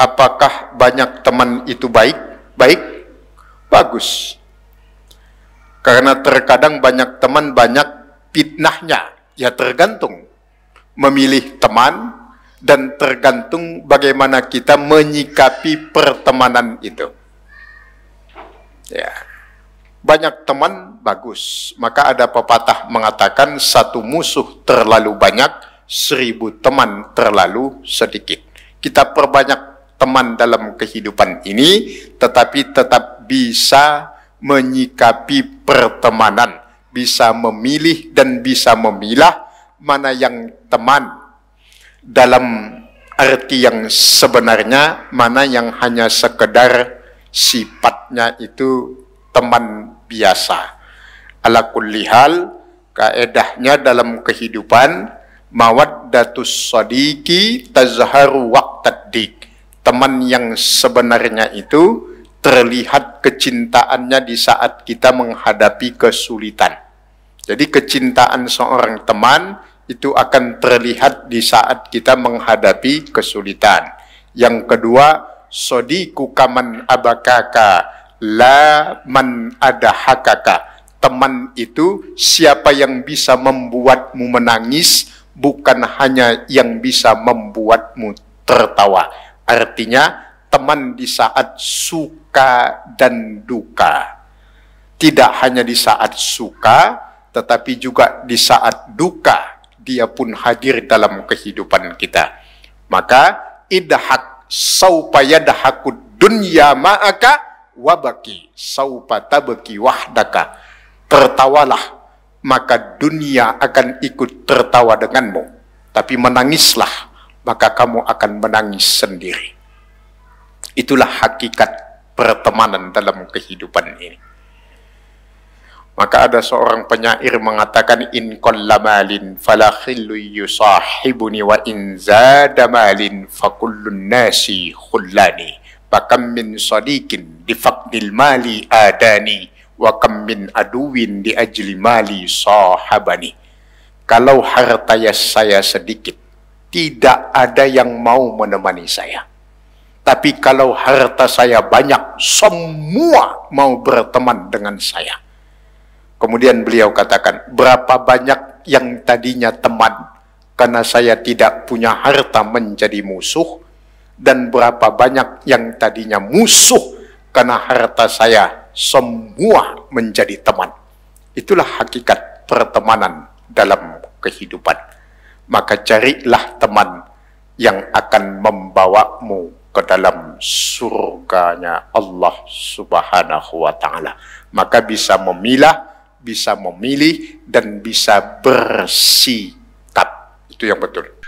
Apakah banyak teman itu baik? Baik, bagus. Karena terkadang banyak teman banyak fitnahnya. Ya tergantung memilih teman dan tergantung bagaimana kita menyikapi pertemanan itu. Ya. Banyak teman bagus, maka ada pepatah mengatakan satu musuh terlalu banyak, seribu teman terlalu sedikit. Kita perbanyak teman dalam kehidupan ini, tetapi tetap bisa menyikapi pertemanan, bisa memilih dan bisa memilah mana yang teman dalam arti yang sebenarnya, mana yang hanya sekedar sifatnya itu teman biasa. Ala kaedahnya dalam kehidupan, mawaddatus sodiki tazharu waqtad dik teman yang sebenarnya itu terlihat kecintaannya di saat kita menghadapi kesulitan. Jadi kecintaan seorang teman itu akan terlihat di saat kita menghadapi kesulitan. Yang kedua, sodiku kaman abakaka la man ada hakaka. Teman itu siapa yang bisa membuatmu menangis, bukan hanya yang bisa membuatmu tertawa Artinya teman di saat suka dan duka. Tidak hanya di saat suka, tetapi juga di saat duka, dia pun hadir dalam kehidupan kita. Maka idhak saupaya dahakud dunya ma'aka wabaki saupata beki wahdaka. Tertawalah, maka dunia akan ikut tertawa denganmu. Tapi menangislah, maka kamu akan menangis sendiri. Itulah hakikat pertemanan dalam kehidupan ini. Maka ada seorang penyair mengatakan in qallamalin fala khillu yusahibuni wa in zada malin fakullun nasi khullani bakam min sadiqin di faqdil mali adani wa kam min aduwin di ajli mali sahabani kalau harta ya saya sedikit tidak ada yang mau menemani saya. Tapi kalau harta saya banyak, semua mau berteman dengan saya. Kemudian beliau katakan, berapa banyak yang tadinya teman, karena saya tidak punya harta menjadi musuh, dan berapa banyak yang tadinya musuh, karena harta saya semua menjadi teman. Itulah hakikat pertemanan dalam kehidupan maka carilah teman yang akan membawamu ke dalam surganya Allah Subhanahu wa taala. Maka bisa memilah, bisa memilih dan bisa bersikap. Itu yang betul.